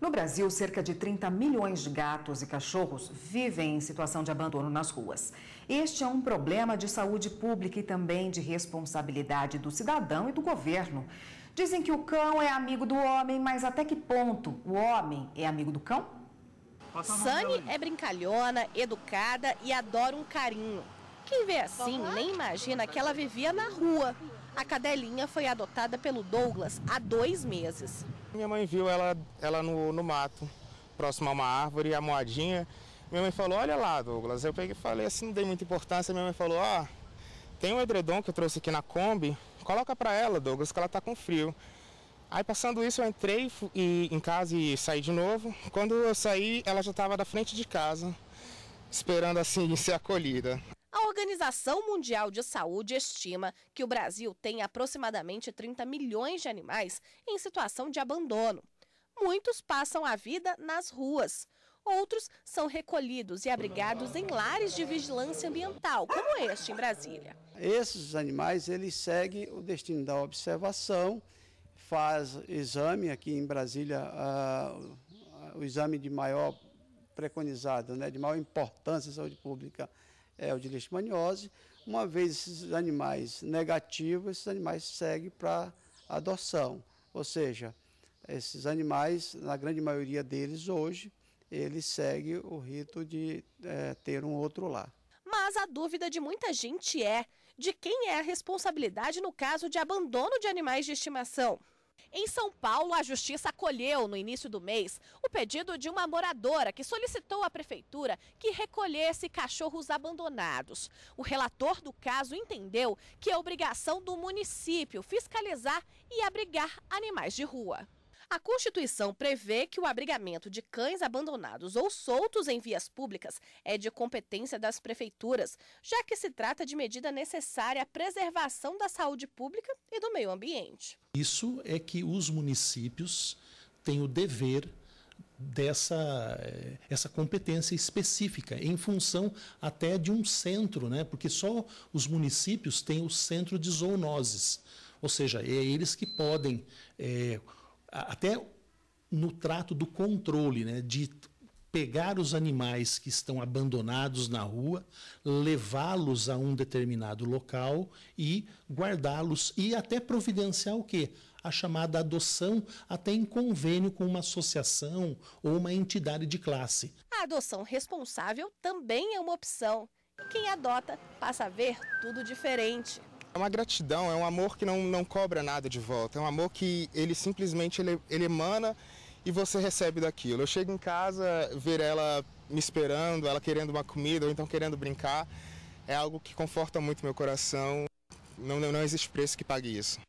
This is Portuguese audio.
No Brasil, cerca de 30 milhões de gatos e cachorros vivem em situação de abandono nas ruas. Este é um problema de saúde pública e também de responsabilidade do cidadão e do governo. Dizem que o cão é amigo do homem, mas até que ponto o homem é amigo do cão? Sani é brincalhona, educada e adora um carinho. Quem vê assim nem imagina que ela vivia na rua. A cadelinha foi adotada pelo Douglas há dois meses. Minha mãe viu ela, ela no, no mato, próximo a uma árvore, a moadinha. Minha mãe falou, olha lá, Douglas. Eu peguei e falei assim, não dei muita importância. Minha mãe falou, ó, ah, tem um edredom que eu trouxe aqui na Kombi, coloca pra ela, Douglas, que ela tá com frio. Aí passando isso, eu entrei e, em casa e saí de novo. Quando eu saí, ela já estava da frente de casa, esperando assim ser acolhida. Organização Mundial de Saúde estima que o Brasil tem aproximadamente 30 milhões de animais em situação de abandono. Muitos passam a vida nas ruas. Outros são recolhidos e abrigados em lares de vigilância ambiental, como este em Brasília. Esses animais, eles seguem o destino da observação, faz exame aqui em Brasília, uh, o exame de maior preconizado, né, de maior importância à saúde pública, é o de leishmaniose. Uma vez esses animais negativos, esses animais seguem para adoção. Ou seja, esses animais, na grande maioria deles hoje, eles seguem o rito de é, ter um outro lar. Mas a dúvida de muita gente é de quem é a responsabilidade no caso de abandono de animais de estimação. Em São Paulo, a justiça acolheu no início do mês o pedido de uma moradora que solicitou à prefeitura que recolhesse cachorros abandonados. O relator do caso entendeu que é obrigação do município fiscalizar e abrigar animais de rua. A Constituição prevê que o abrigamento de cães abandonados ou soltos em vias públicas é de competência das prefeituras, já que se trata de medida necessária à preservação da saúde pública e do meio ambiente. Isso é que os municípios têm o dever dessa eh, essa competência específica, em função até de um centro, né? porque só os municípios têm o centro de zoonoses, ou seja, é eles que podem é, até no trato do controle, né, de pegar os animais que estão abandonados na rua, levá-los a um determinado local e guardá-los e até providenciar o quê? A chamada adoção, até em convênio com uma associação ou uma entidade de classe. A adoção responsável também é uma opção. Quem adota passa a ver tudo diferente uma gratidão, é um amor que não, não cobra nada de volta, é um amor que ele simplesmente ele, ele emana e você recebe daquilo. Eu chego em casa, ver ela me esperando, ela querendo uma comida ou então querendo brincar, é algo que conforta muito meu coração. Não, não, não existe preço que pague isso.